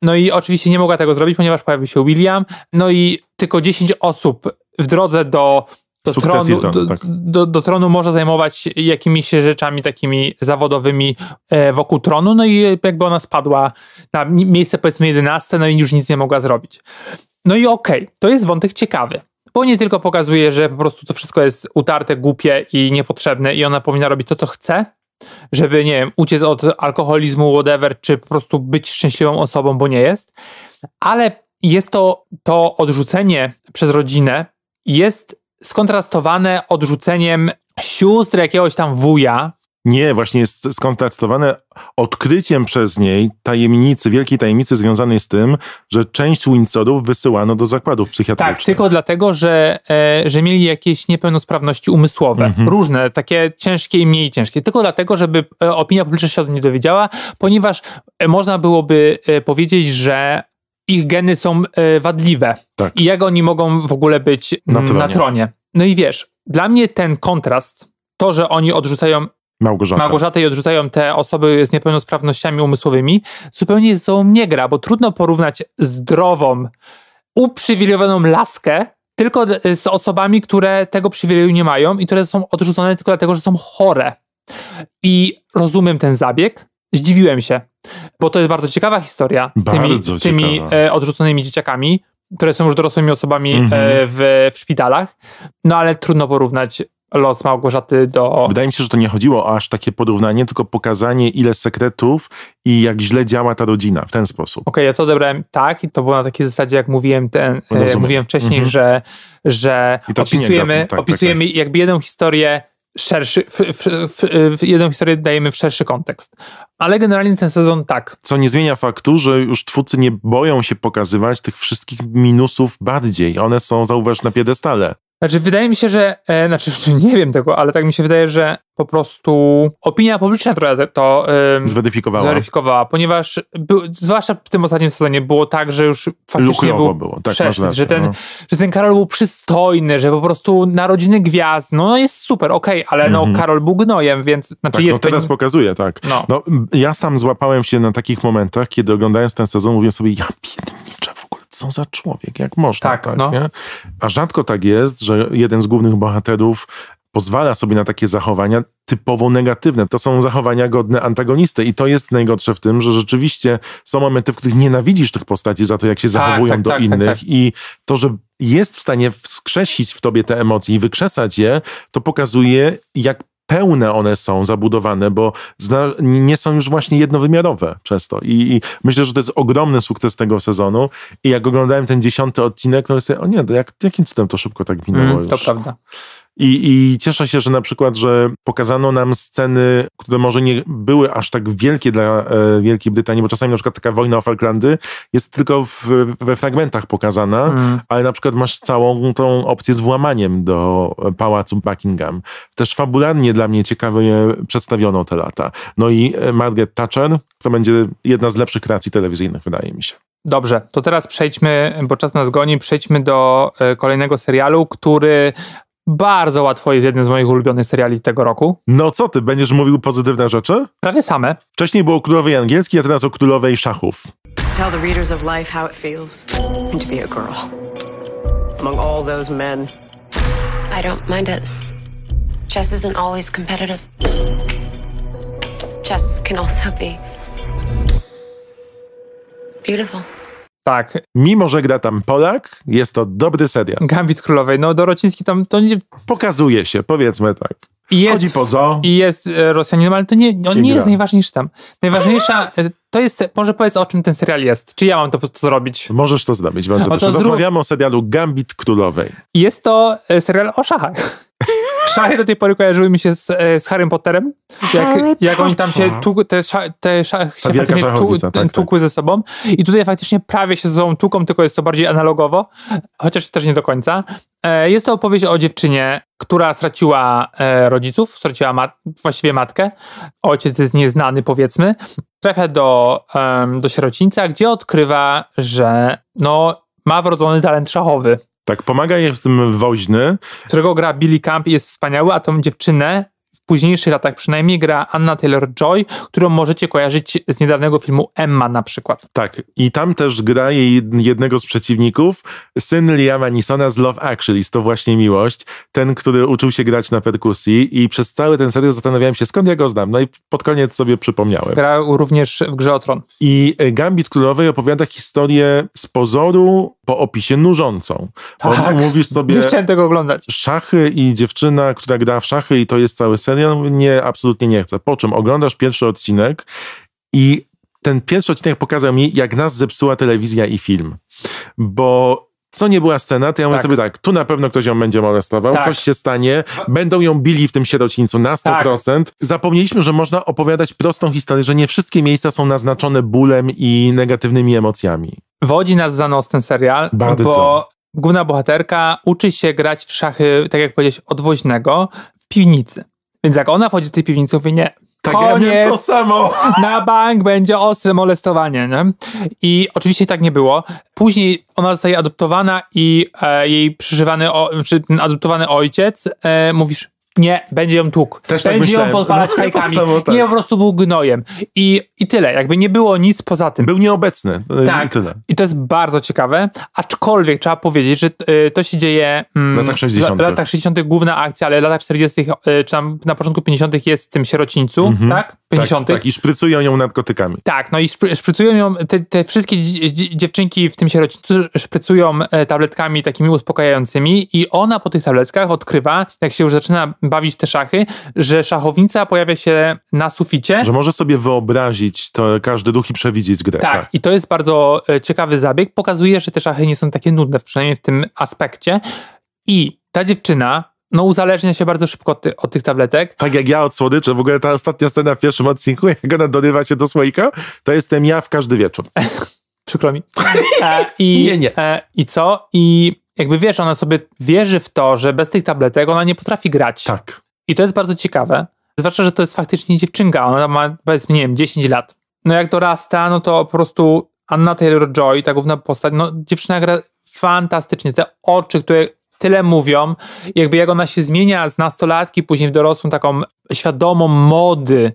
[SPEAKER 1] No i oczywiście nie mogła tego zrobić, ponieważ pojawił się William. No i tylko 10 osób w drodze do do tronu, tronu, do, tak. do, do, tronu może zajmować jakimiś rzeczami takimi zawodowymi e, wokół tronu, no i jakby ona spadła na miejsce powiedzmy 11, no i już nic nie mogła zrobić. No i okej, okay, to jest wątek ciekawy, bo nie tylko pokazuje, że po prostu to wszystko jest utarte, głupie i niepotrzebne i ona powinna robić to, co chce, żeby, nie wiem, uciec od alkoholizmu, whatever, czy po prostu być szczęśliwą osobą, bo nie jest, ale jest to, to odrzucenie przez rodzinę, jest skontrastowane odrzuceniem sióstr jakiegoś tam wuja, nie, właśnie jest skontrastowane odkryciem przez
[SPEAKER 2] niej tajemnicy, wielkiej tajemnicy związanej z tym, że część Windsorów wysyłano do zakładów psychiatrycznych.
[SPEAKER 1] Tak, tylko dlatego, że, e, że mieli jakieś niepełnosprawności umysłowe. Mhm. Różne, takie ciężkie i mniej ciężkie. Tylko dlatego, żeby e, opinia publiczna się o tym nie dowiedziała, ponieważ e, można byłoby e, powiedzieć, że ich geny są wadliwe. Tak. I jak oni mogą w ogóle być mm, na tronie. na tronie. No i wiesz, dla mnie ten kontrast, to, że oni odrzucają Małgorzata. Małgorzaty i odrzucają te osoby z niepełnosprawnościami umysłowymi, zupełnie ze sobą nie gra, bo trudno porównać zdrową, uprzywilejowaną laskę tylko z osobami, które tego przywileju nie mają i które są odrzucone tylko dlatego, że są chore. I rozumiem ten zabieg, zdziwiłem się, bo to jest bardzo ciekawa historia z bardzo tymi, z tymi e, odrzuconymi dzieciakami, które są już dorosłymi osobami e, mhm. e, w, w szpitalach, no ale trudno porównać los Małgorzaty
[SPEAKER 2] do. Wydaje mi się, że to nie chodziło o aż takie porównanie, tylko pokazanie, ile sekretów i jak źle działa ta rodzina w ten sposób.
[SPEAKER 1] Okej, okay, ja to odebrałem tak, i to było na takiej zasadzie, jak mówiłem, ten, e, mówiłem wcześniej, mm -hmm. że, że opisujemy, tak, tak, tak, opisujemy tak, tak. jakby jedną historię szerszy, w, w, w, w, jedną historię dajemy w szerszy kontekst. Ale generalnie ten sezon tak.
[SPEAKER 2] Co nie zmienia faktu, że już twórcy nie boją się pokazywać tych wszystkich minusów bardziej. One są, zauważone na piedestale.
[SPEAKER 1] Znaczy, wydaje mi się, że, e, znaczy, nie wiem tego, ale tak mi się wydaje, że po prostu opinia publiczna trochę to e, zweryfikowała. zweryfikowała, ponieważ zwłaszcza w tym ostatnim sezonie było tak, że już faktycznie Lukrowo był było. Tak, przeszczyt, rację, że, ten, no. że ten Karol był przystojny, że po prostu narodziny gwiazd, no jest super, okej, okay, ale no mhm. Karol był gnojem, więc znaczy tak, jest... No teraz pewien...
[SPEAKER 2] pokazuje, tak. No. no. ja sam złapałem się na takich momentach, kiedy oglądając ten sezon mówiłem sobie, ja biedny
[SPEAKER 1] co za człowiek, jak można. Tak,
[SPEAKER 2] tak no. Nie? A rzadko tak jest, że jeden z głównych bohaterów pozwala sobie na takie zachowania typowo negatywne. To są zachowania godne antagonisty i to jest najgorsze w tym, że rzeczywiście są momenty, w których nienawidzisz tych postaci za to, jak się tak, zachowują tak, do tak, tak innych tak. i to, że jest w stanie wskrzesić w tobie te emocje i wykrzesać je, to pokazuje, jak pełne one są zabudowane, bo nie są już właśnie jednowymiarowe przez to. I, I, myślę, że to jest ogromny sukces tego sezonu. I jak oglądałem ten dziesiąty odcinek, no sobie, o nie, jak, jakim cudem to szybko tak minęło mm, już. To prawda. I, I, cieszę się, że na przykład, że pokazano nam sceny, które może nie były aż tak wielkie dla e, Wielkiej Brytanii, bo czasami na przykład taka wojna o Falklandy jest tylko w, we fragmentach pokazana, mm. ale na przykład masz całą tą opcję z włamaniem do pałacu Buckingham. Też fabularnie dla mnie ciekawie przedstawiono te lata. No i e, Margaret Thatcher to będzie jedna z lepszych kreacji telewizyjnych, wydaje mi się.
[SPEAKER 1] Dobrze, to teraz przejdźmy, bo czas nas goni, przejdźmy do e, kolejnego serialu, który bardzo łatwo jest jeden z moich ulubionych seriali tego roku. No co ty, będziesz mówił pozytywne rzeczy? Prawie same. Wcześniej było o królowej angielskiej, a teraz
[SPEAKER 2] o królowej szachów.
[SPEAKER 1] Tell the readers of life how it feels to be a girl. Among all those men. I don't mind it. Chess isn't always competitive. Chess can also be
[SPEAKER 2] beautiful tak, mimo że gra tam Polak, jest to dobry serial. Gambit Królowej, no Dorociński tam to nie... Pokazuje się, powiedzmy tak. jest,
[SPEAKER 1] Chodzi poza. I jest e, Rosjaninem, no, ale to nie, on nie jest najważniejszy tam. Najważniejsza, e, to jest, może powiedz o czym ten serial jest. Czy ja mam to, to zrobić? Możesz to zrobić, bardzo o, proszę. Rozmawiamy o serialu Gambit Królowej. Jest to e, serial o szachach. Szachy do tej pory kojarzyły mi się z, e, z Harrym Potterem. Jak, Harry jak oni tam się tukły te, sza, te szachy się tu, tak, tłukły tak. ze sobą. I tutaj faktycznie prawie się ze sobą tłuką, tylko jest to bardziej analogowo, chociaż też nie do końca. E, jest to opowieść o dziewczynie, która straciła e, rodziców, straciła mat właściwie matkę. Ojciec jest nieznany, powiedzmy. Trafia do, do sierocińca, gdzie odkrywa, że no, ma wrodzony talent szachowy. Tak, pomaga jej w tym woźny. Którego gra Billy Camp i jest wspaniały, a tą dziewczynę w późniejszych latach przynajmniej gra Anna Taylor-Joy, którą możecie kojarzyć z niedawnego filmu Emma na przykład. Tak,
[SPEAKER 2] i tam też gra jej jednego z przeciwników, syn Liama Nisona z Love Actually, jest to właśnie miłość, ten, który uczył się grać na perkusji i przez cały ten serial zastanawiałem się, skąd ja go znam, no i pod koniec sobie przypomniałem.
[SPEAKER 1] Grał również w Grze o Tron.
[SPEAKER 2] I e, Gambit Królowej opowiada historię z pozoru po opisie nużącą. Tak, Bo mówisz sobie... Nie chciałem tego oglądać. Szachy i dziewczyna, która gra w szachy i to jest cały serial? nie, absolutnie nie chcę. Po czym oglądasz pierwszy odcinek i ten pierwszy odcinek pokazał mi, jak nas zepsuła telewizja i film. Bo co nie była scena, to ja tak. mówię sobie tak, tu na pewno ktoś ją będzie molestował, tak. coś się stanie, będą ją bili w tym sierocińcu na 100%. Tak. Zapomnieliśmy, że można opowiadać prostą historię, że nie wszystkie miejsca są naznaczone bólem i negatywnymi emocjami.
[SPEAKER 1] Wodzi nas za nos ten serial, Bardzo. bo główna bohaterka uczy się grać w szachy, tak jak powiedziałeś, odwoźnego w piwnicy. Więc jak ona wchodzi do tej piwnicy, mówi nie, tak, koniec, ja to samo. na bank będzie ostre molestowanie, nie? I oczywiście tak nie było. Później ona zostaje adoptowana i e, jej przyżywany, o, czy znaczy ten adoptowany ojciec e, mówisz, nie, będzie ją tłuk. Też tak będzie tak ją podpalać no, Samo, tak. Nie, po prostu był gnojem. I, I tyle. Jakby nie było nic poza tym. Był nieobecny. E, tak. I tyle. I to jest bardzo ciekawe. Aczkolwiek trzeba powiedzieć, że y, to się dzieje mm, w latach 60. latach 60. główna akcja, ale w latach 40. Y, e, czy tam na początku 50. jest w tym sierocińcu, mhm. tak? 50. Tak, tak,
[SPEAKER 2] i szprycują ją narkotykami.
[SPEAKER 1] Tak, no i szprycują ją, te, te wszystkie dziewczynki w tym sierocińcu szprycują tabletkami takimi uspokajającymi i ona po tych tabletkach odkrywa, jak się już zaczyna bawić te szachy, że szachownica pojawia się na suficie. Że może
[SPEAKER 2] sobie wyobrazić to każdy duch i przewidzieć grę. Tak, tak.
[SPEAKER 1] i to jest bardzo e, ciekawy zabieg. Pokazuje, że te szachy nie są takie nudne, przynajmniej w tym aspekcie. I ta dziewczyna no uzależnia się bardzo szybko ty, od tych tabletek. Tak jak ja od słodyczy, w ogóle ta ostatnia scena w pierwszym odcinku, jak ona dorywa się do słoika, to jestem ja w każdy wieczór. Przykro mi. E, i, nie, nie. E, I co? I jakby wiesz, ona sobie wierzy w to, że bez tych tabletek ona nie potrafi grać. Tak. I to jest bardzo ciekawe. Zwłaszcza, że to jest faktycznie dziewczynka. Ona ma, powiedzmy, nie wiem, 10 lat. No jak dorasta, no to po prostu Anna Taylor-Joy, ta główna postać, no dziewczyna gra fantastycznie. Te oczy, które tyle mówią, jakby jak ona się zmienia z nastolatki, później w dorosłą taką świadomą mody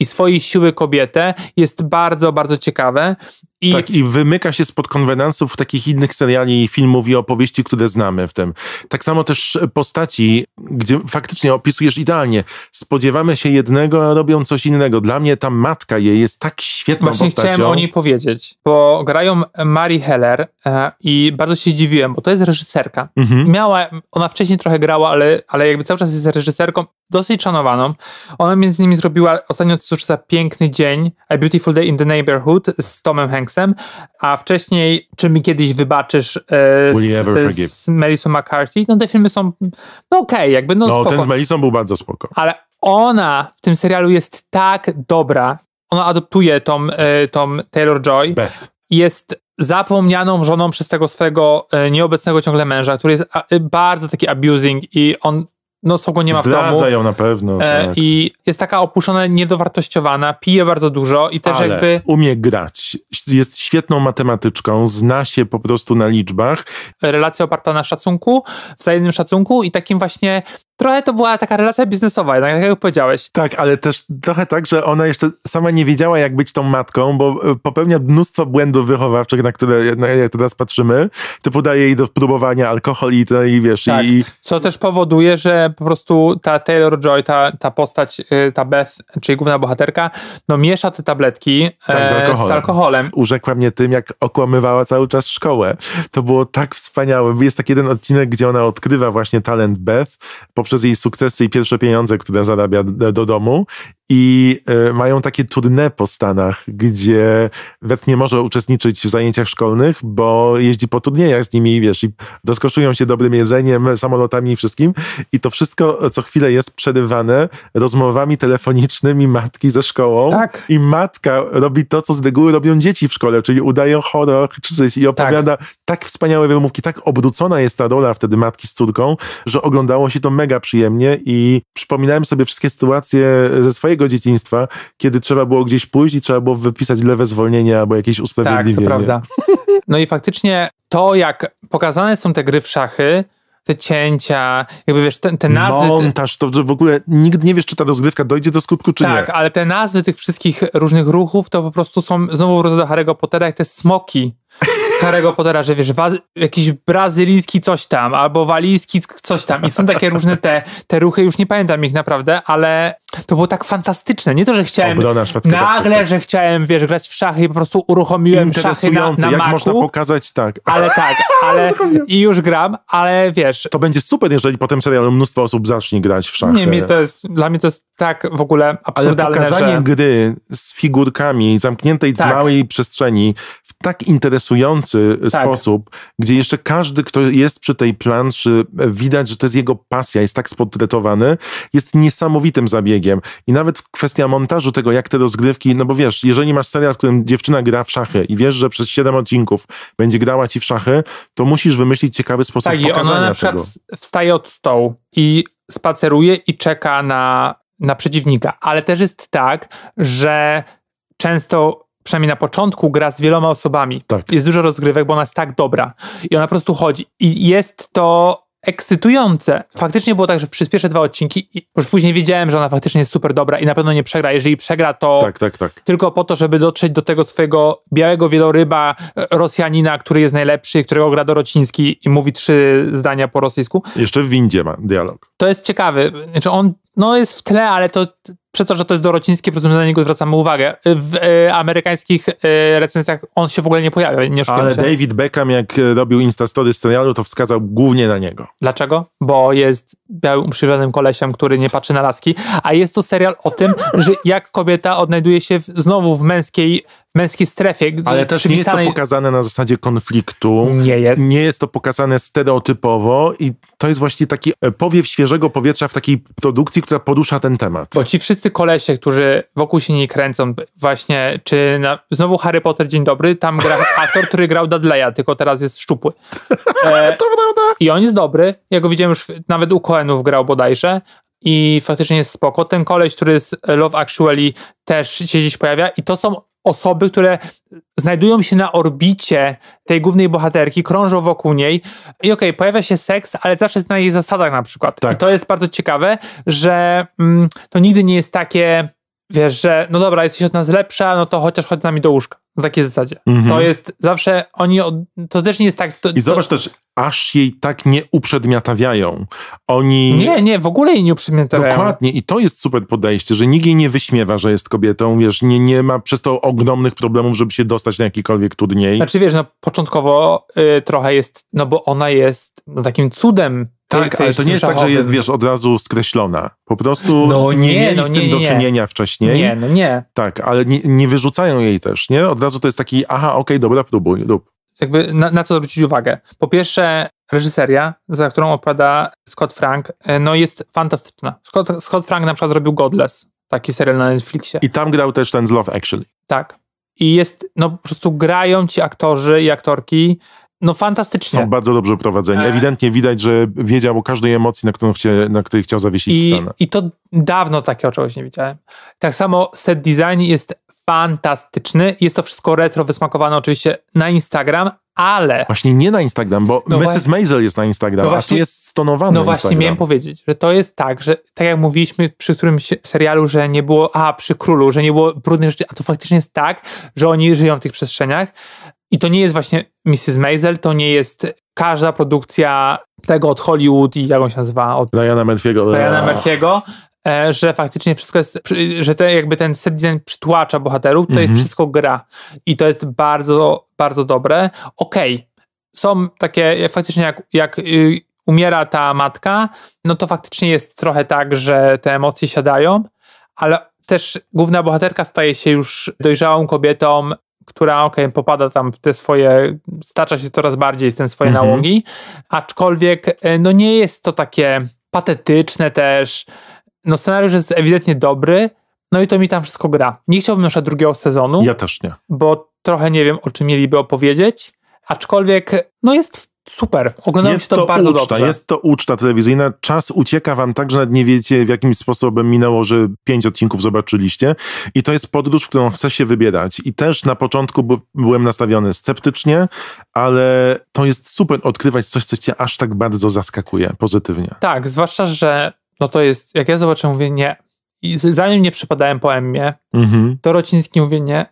[SPEAKER 1] i swojej siły kobietę, jest bardzo, bardzo ciekawe. I... Tak, i wymyka się spod konwenansów takich innych seriali, filmów i opowieści,
[SPEAKER 2] które znamy w tym. Tak samo też postaci, gdzie faktycznie opisujesz idealnie. Spodziewamy się jednego, a robią coś innego. Dla mnie ta matka jej jest tak świetną Właśnie postacią. chciałem o niej
[SPEAKER 1] powiedzieć, bo grają Mary Heller e, i bardzo się zdziwiłem, bo to jest reżyserka. Mhm. Miała, ona wcześniej trochę grała, ale, ale jakby cały czas jest reżyserką dosyć szanowaną. Ona między innymi zrobiła ostatnio cóż za piękny dzień, A Beautiful Day in the Neighborhood z Tomem Hanksem, a wcześniej Czy mi kiedyś wybaczysz e, z, e, z McCarthy. No te filmy są no okej, okay, jakby no, no spoko. ten z
[SPEAKER 2] Melissą był bardzo spoko.
[SPEAKER 1] Ale ona w tym serialu jest tak dobra. Ona adoptuje tą, e, tą Taylor-Joy. Beth. Jest zapomnianą żoną przez tego swojego e, nieobecnego ciągle męża, który jest a, e, bardzo taki abusing i on no go nie ma Zdradza w domu. ją
[SPEAKER 2] na pewno. E, tak.
[SPEAKER 1] I jest taka opuszczona, niedowartościowana, pije bardzo dużo i też Ale jakby... umie
[SPEAKER 2] grać.
[SPEAKER 1] Jest świetną matematyczką, zna się po prostu na liczbach. Relacja oparta na szacunku, wzajemnym szacunku i takim właśnie trochę to była taka relacja biznesowa, jednak, jak powiedziałeś. Tak, ale też trochę tak, że ona jeszcze sama nie wiedziała, jak być tą matką, bo e,
[SPEAKER 2] popełnia mnóstwo błędów wychowawczych, na które na, jak teraz patrzymy. Typu daje jej do próbowania alkohol i, i wiesz, tak, i...
[SPEAKER 1] Co też powoduje, że po prostu ta Taylor Joy, ta, ta postać, e, ta Beth, czyli główna bohaterka, no miesza te tabletki tak, z, e, alkoholem. z
[SPEAKER 2] alkoholem. Urzekła mnie tym, jak okłamywała cały czas szkołę. To było tak wspaniałe. Jest taki jeden odcinek, gdzie ona odkrywa właśnie talent Beth, po poprzez jej sukcesy i pierwsze pieniądze, które zarabia do domu i e, mają takie tournée po Stanach, gdzie Wet nie może uczestniczyć w zajęciach szkolnych, bo jeździ po turniejach z nimi, wiesz, i doskoszują się dobrym jedzeniem, samolotami i wszystkim. I to wszystko e, co chwilę jest przerywane rozmowami telefonicznymi matki ze szkołą. Tak. I matka robi to, co z reguły robią dzieci w szkole, czyli udają udaje czy coś, i opowiada tak. tak wspaniałe wymówki, tak obrócona jest ta rola wtedy matki z córką, że oglądało się to mega przyjemnie i przypominałem sobie wszystkie sytuacje ze swojego mojego dzieciństwa, kiedy trzeba było gdzieś pójść i trzeba było wypisać lewe zwolnienie albo jakieś usprawiedliwienie. Tak, to prawda.
[SPEAKER 1] No i faktycznie to, jak pokazane są te gry w szachy, te cięcia, jakby wiesz, te, te nazwy...
[SPEAKER 2] Montaż, to w ogóle nigdy nie wiesz, czy ta rozgrywka dojdzie do skutku, czy tak, nie. Tak,
[SPEAKER 1] ale te nazwy tych wszystkich różnych ruchów to po prostu są, znowu w do Harry'ego Pottera, jak te smoki, Harry'ego Pottera, że wiesz, jakiś brazylijski coś tam, albo walijski coś tam i są takie różne te, te ruchy, już nie pamiętam ich naprawdę, ale to było tak fantastyczne, nie to, że chciałem nagle, że chciałem, wiesz, grać w szachy i po prostu uruchomiłem szachy na, na jak maku, można pokazać, tak. Ale tak, ale i już gram,
[SPEAKER 2] ale wiesz. To będzie super, jeżeli potem serialu mnóstwo osób zacznie grać w szachy. Nie, mi to
[SPEAKER 1] jest, dla mnie to jest tak w ogóle absurdalne, Ale pokazanie że...
[SPEAKER 2] gry z figurkami zamkniętej tak. w małej przestrzeni w tak interesujący tak. sposób, gdzie jeszcze każdy, kto jest przy tej planszy, widać, że to jest jego pasja, jest tak sportretowany, jest niesamowitym zabiegiem. I nawet kwestia montażu tego, jak te rozgrywki, no bo wiesz, jeżeli masz serial, w którym dziewczyna gra w szachy i wiesz, że przez 7 odcinków będzie grała ci w szachy, to musisz wymyślić ciekawy sposób tak, pokazania ona na przykład tego.
[SPEAKER 1] wstaje od stołu i spaceruje i czeka na, na przeciwnika, ale też jest tak, że często przynajmniej na początku, gra z wieloma osobami. Tak. Jest dużo rozgrywek, bo ona jest tak dobra. I ona po prostu chodzi. I jest to ekscytujące. Faktycznie było tak, że przez pierwsze dwa odcinki już później wiedziałem, że ona faktycznie jest super dobra i na pewno nie przegra. Jeżeli przegra, to tak, tak, tak. tylko po to, żeby dotrzeć do tego swojego białego wieloryba e, Rosjanina, który jest najlepszy, którego gra Dorociński i mówi trzy zdania po rosyjsku. Jeszcze w windzie ma dialog. To jest ciekawy. Znaczy on no, jest w tle, ale to przez to, że to jest Dorociński, po na niego zwracamy uwagę. W e, amerykańskich e, recenzjach on się w ogóle nie pojawia. Nie Ale się. David
[SPEAKER 2] Beckham, jak e, robił instastory z serialu, to wskazał
[SPEAKER 1] głównie na niego. Dlaczego? Bo jest białym, uprzywilejowanym kolesiem, który nie patrzy na laski, a jest to serial o tym, że jak kobieta odnajduje się w, znowu w męskiej męskiej strefie. Ale też nie jest to
[SPEAKER 2] pokazane na zasadzie konfliktu. Nie jest. Nie jest to pokazane stereotypowo i to jest właśnie taki e, powiew świeżego powietrza w takiej produkcji, która porusza ten
[SPEAKER 1] temat. Bo ci ci wszyscy kolesie, którzy wokół się nie kręcą, właśnie, czy na, znowu Harry Potter, dzień dobry, tam gra aktor, który grał Dudleya, tylko teraz jest szczupły. E, to prawda. I on jest dobry, ja go widziałem już, nawet u Coenów grał bodajże, i faktycznie jest spoko. Ten koleś, który z Love Actually też się gdzieś pojawia i to są osoby, które znajdują się na orbicie tej głównej bohaterki, krążą wokół niej i okej, okay, pojawia się seks, ale zawsze jest na jej zasadach na przykład. Tak. I to jest bardzo ciekawe, że mm, to nigdy nie jest takie, wiesz, że no dobra, jesteś od nas lepsza, no to chociaż chodź z nami do łóżka na takiej zasadzie. Mhm. To jest zawsze, oni, od, to też nie jest tak... To, I zobacz to... też, aż jej
[SPEAKER 2] tak nie uprzedmiotawiają. Oni... Nie,
[SPEAKER 1] nie, w ogóle jej nie uprzedmiotawiają. Dokładnie
[SPEAKER 2] i to jest super podejście, że nikt jej nie wyśmiewa, że jest kobietą, wiesz, nie, nie ma przez to ogromnych problemów, żeby się dostać na jakikolwiek trudniej. Znaczy
[SPEAKER 1] wiesz, no początkowo y, trochę jest, no bo ona jest no, takim cudem tak, ale to nie jest tak, że jest,
[SPEAKER 2] wiesz, od razu skreślona. Po prostu no, nie, nie mieli no, z tym nie, do czynienia wcześniej. Nie, no nie. Tak, ale nie, nie wyrzucają jej też, nie? Od razu to jest taki, aha, okej, okay, dobra, próbuj, rób.
[SPEAKER 1] Jakby na, na co zwrócić uwagę? Po pierwsze, reżyseria, za którą opada Scott Frank, e, no jest fantastyczna. Scott, Scott Frank na przykład zrobił Godless, taki serial na Netflixie. I tam grał też ten z Love Actually. Tak. I jest, no po prostu grają ci aktorzy i aktorki no fantastycznie. Są bardzo dobrze prowadzeni. E.
[SPEAKER 2] Ewidentnie widać, że wiedział o każdej emocji, na, którą chcie, na której chciał zawiesić I, scenę.
[SPEAKER 1] I to dawno takiego czegoś nie widziałem. Tak samo set design jest fantastyczny. Jest to wszystko retro wysmakowane oczywiście na Instagram, ale... Właśnie nie na Instagram, bo no Mrs. Właśnie... Maisel jest na Instagram, no właśnie... a tu jest stonowany No właśnie, Instagram. miałem powiedzieć, że to jest tak, że tak jak mówiliśmy przy którymś serialu, że nie było, a przy Królu, że nie było brudnych rzeczy, a to faktycznie jest tak, że oni żyją w tych przestrzeniach, i to nie jest właśnie Mrs. Maisel, to nie jest każda produkcja tego od Hollywood i jak on się nazywa? Od Diana Murphy'ego. Diana Murphy'ego, e, że faktycznie wszystko jest, że te, jakby ten set design przytłacza bohaterów, to jest mhm. wszystko gra. I to jest bardzo, bardzo dobre. Okej, okay. są takie, faktycznie jak, jak y, umiera ta matka, no to faktycznie jest trochę tak, że te emocje siadają, ale też główna bohaterka staje się już dojrzałą kobietą, która ok, popada tam w te swoje, stacza się coraz bardziej w te swoje mhm. nałogi, aczkolwiek e, no nie jest to takie patetyczne też, no scenariusz jest ewidentnie dobry, no i to mi tam wszystko gra. Nie chciałbym na drugiego sezonu. Ja też nie. Bo trochę nie wiem, o czym mieliby opowiedzieć, aczkolwiek no jest super. Oglądam się to, to bardzo uczta, dobrze. Jest
[SPEAKER 2] to uczta telewizyjna. Czas ucieka wam tak, że nawet nie wiecie, w jakim sposobem minęło, że pięć odcinków zobaczyliście. I to jest podróż, w którą chce się wybierać. I też na początku byłem nastawiony sceptycznie, ale to jest super odkrywać coś, co cię aż tak bardzo zaskakuje pozytywnie.
[SPEAKER 1] Tak, zwłaszcza, że no to jest, jak ja zobaczę, mówię nie. I zanim nie przypadałem po Emmie, mhm. to Rociński mówi nie,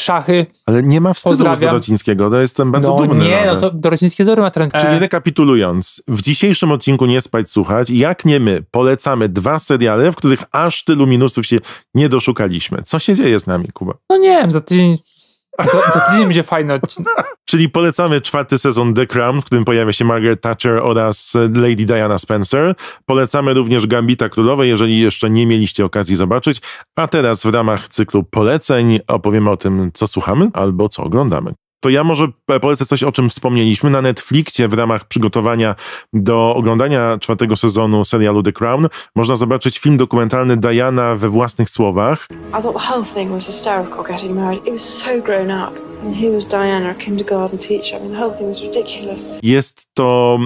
[SPEAKER 1] szachy.
[SPEAKER 2] Ale nie ma wstydu do z Dorocińskiego, to jestem bardzo no, dumny. Nie, no to
[SPEAKER 1] Dorociński jest ma trend. Czyli rekapitulując,
[SPEAKER 2] w dzisiejszym odcinku Nie Spać Słuchać, jak nie my, polecamy dwa seriale, w których aż tylu minusów się nie doszukaliśmy. Co się dzieje z nami, Kuba?
[SPEAKER 1] No nie wiem, za tydzień za, za tydzień będzie fajny odcinek.
[SPEAKER 2] Czyli polecamy czwarty sezon The Crown, w którym pojawia się Margaret Thatcher oraz Lady Diana Spencer. Polecamy również Gambita Królowej, jeżeli jeszcze nie mieliście okazji zobaczyć. A teraz w ramach cyklu poleceń opowiemy o tym, co słuchamy albo co oglądamy to ja może polecę coś, o czym wspomnieliśmy. Na Netflixie w ramach przygotowania do oglądania czwartego sezonu serialu The Crown można zobaczyć film dokumentalny Diana we własnych słowach. Jest to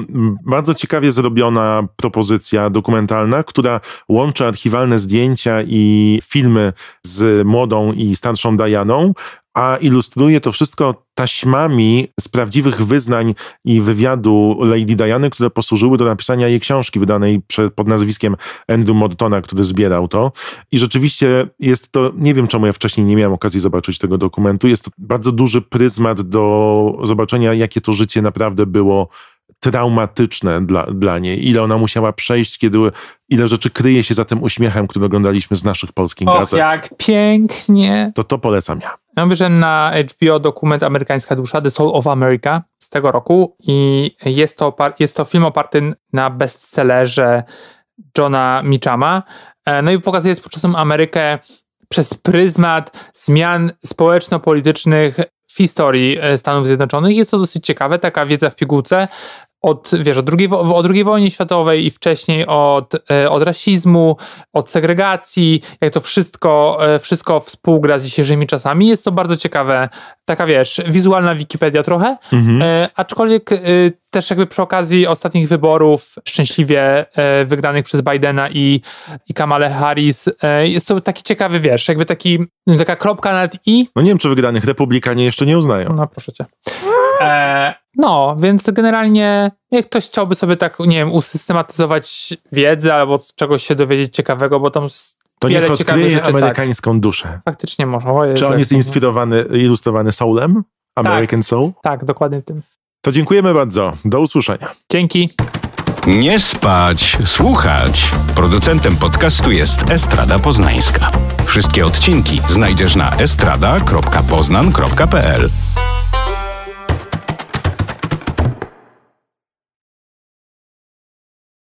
[SPEAKER 2] bardzo ciekawie zrobiona propozycja dokumentalna, która łączy archiwalne zdjęcia i filmy z młodą i starszą Dianą a ilustruje to wszystko taśmami z prawdziwych wyznań i wywiadu Lady Diany, które posłużyły do napisania jej książki wydanej pod nazwiskiem Andrew Mortona, który zbierał to. I rzeczywiście jest to, nie wiem czemu ja wcześniej nie miałem okazji zobaczyć tego dokumentu, jest to bardzo duży pryzmat do zobaczenia, jakie to życie naprawdę było traumatyczne dla, dla niej, ile ona musiała przejść, kiedy, ile rzeczy kryje się za tym uśmiechem, który oglądaliśmy z naszych polskich Och, gazet. jak
[SPEAKER 1] pięknie!
[SPEAKER 2] To to polecam ja.
[SPEAKER 1] Ja obejrzałem na HBO dokument Amerykańska Dusza, The Soul of America z tego roku i jest to, jest to film oparty na bestsellerze Johna Mitchama. E, no i pokazuje współczesną Amerykę przez pryzmat zmian społeczno-politycznych w historii e, Stanów Zjednoczonych. Jest to dosyć ciekawe, taka wiedza w pigułce od, wiesz, od, drugiej, o II wojnie światowej i wcześniej od, e, od rasizmu, od segregacji, jak to wszystko, e, wszystko współgra z dzisiejszymi czasami. Jest to bardzo ciekawe, taka wiesz, wizualna Wikipedia trochę, mhm. E, aczkolwiek też jakby przy okazji ostatnich wyborów, szczęśliwie wygranych przez Bidena i, i Kamale Harris, jest to taki ciekawy, wiesz, jakby taki, taka kropka nad i. No nie wiem, czy wygranych republikanie jeszcze nie uznają. No proszę cię. E, no, więc generalnie jak ktoś chciałby sobie tak, nie wiem, usystematyzować wiedzę albo czegoś się dowiedzieć ciekawego, bo tam to wiele niech ciekawych rzeczy, tak. amerykańską tak. duszę. Faktycznie można. Czy on jest
[SPEAKER 2] inspirowany, ilustrowany Soulem? American tak, Soul? Tak, dokładnie tym. To dziękujemy bardzo. Do usłyszenia. Dzięki.
[SPEAKER 1] Nie spać, słuchać. Producentem podcastu jest Estrada Poznańska. Wszystkie odcinki znajdziesz na estrada.poznan.pl.